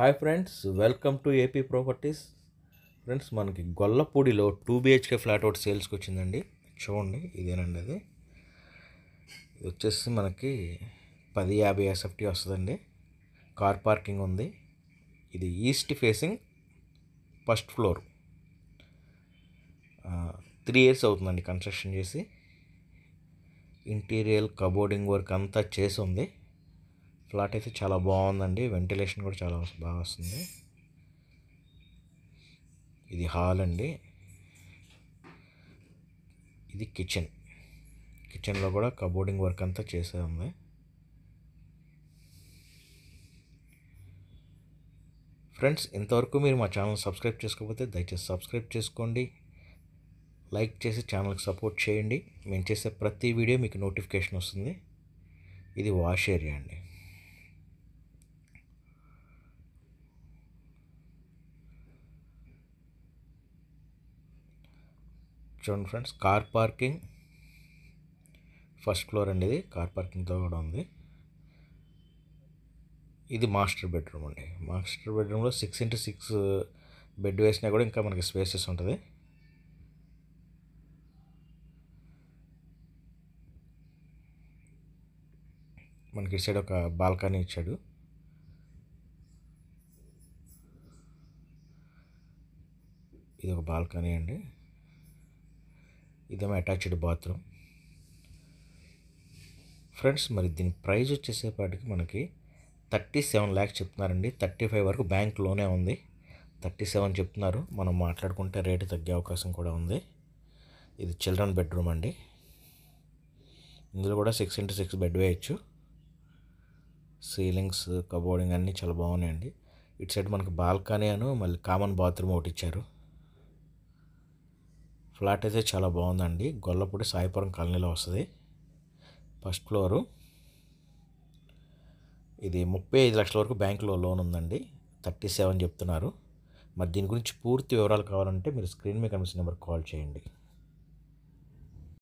hi friends welcome to AP properties friends మనకి గొల్లపూడిలో two BHK flat ఒకటి సేల్స్కి వచ్చిందండి చూడండి ఇదేనండి అది ఇది వచ్చేసి మనకి పది యాభై ఎస్ఎఫ్టీ వస్తుందండి కార్ పార్కింగ్ ఉంది ఇది east facing first floor three years అవుతుందండి కన్స్ట్రక్షన్ చేసి ఇంటీరియర్ కబోర్డింగ్ వర్క్ అంతా చేసి ఉంది ఫ్లాట్ అయితే చాలా బాగుందండి వెంటిలేషన్ కూడా చాలా బాగా వస్తుంది ఇది హాల్ అండి ఇది కిచెన్ కిచెన్లో కూడా కబోర్డింగ్ వర్క్ అంతా చేసే ఉంది ఫ్రెండ్స్ ఇంతవరకు మీరు మా ఛానల్ సబ్స్క్రైబ్ చేసుకోకపోతే దయచేసి సబ్స్క్రైబ్ చేసుకోండి లైక్ చేసి ఛానల్కి సపోర్ట్ చేయండి మేము చేసే ప్రతి వీడియో మీకు నోటిఫికేషన్ వస్తుంది ఇది వాష్ ఏరియా అండి చూడండి friends car parking first floor అండి ఇది కార్ పార్కింగ్తో కూడా ఉంది ఇది మాస్టర్ బెడ్రూమ్ అండి మాస్టర్ బెడ్రూమ్లో సిక్స్ ఇంటూ సిక్స్ బెడ్ వేసినా కూడా ఇంకా మనకి స్పేసెస్ ఉంటుంది మనకి ఇటు సైడ్ ఒక బాల్కనీ ఇచ్చాడు ఇది ఒక బాల్కనీ అండి ఇదేమో అటాచ్డ్ బాత్రూమ్ ఫ్రెండ్స్ మరి దీని ప్రైస్ వచ్చేసేపాటికి మనకి థర్టీ సెవెన్ ల్యాక్స్ చెప్తున్నారండి థర్టీ ఫైవ్ వరకు బ్యాంక్ లోనే ఉంది థర్టీ సెవెన్ చెప్తున్నారు మనం మాట్లాడుకుంటే రేటు తగ్గే అవకాశం కూడా ఉంది ఇది చిల్డ్రన్ బెడ్రూమ్ అండి ఇందులో కూడా సిక్స్ ఇంటూ సిక్స్ బెడ్ వేయచ్చు సీలింగ్స్ కబోర్డింగ్ అన్నీ చాలా బాగున్నాయండి ఇటు సైడ్ మనకి బాల్కనీ అను మళ్ళీ కామన్ బాత్రూమ్ ఒకటి ఇచ్చారు ఫ్లాట్ అయితే చాలా బాగుందండి గొల్లపూడి సాయిపురం కాలనీలో వస్తుంది ఫస్ట్ ఫ్లోరు ఇది ముప్పై ఐదు లక్షల వరకు బ్యాంకులో లోన్ ఉందండి థర్టీ సెవెన్ చెప్తున్నారు మరి దీని గురించి పూర్తి వివరాలు కావాలంటే మీరు స్క్రీన్ మీద కనిపిస్తున్న నెంబర్ కాల్ చేయండి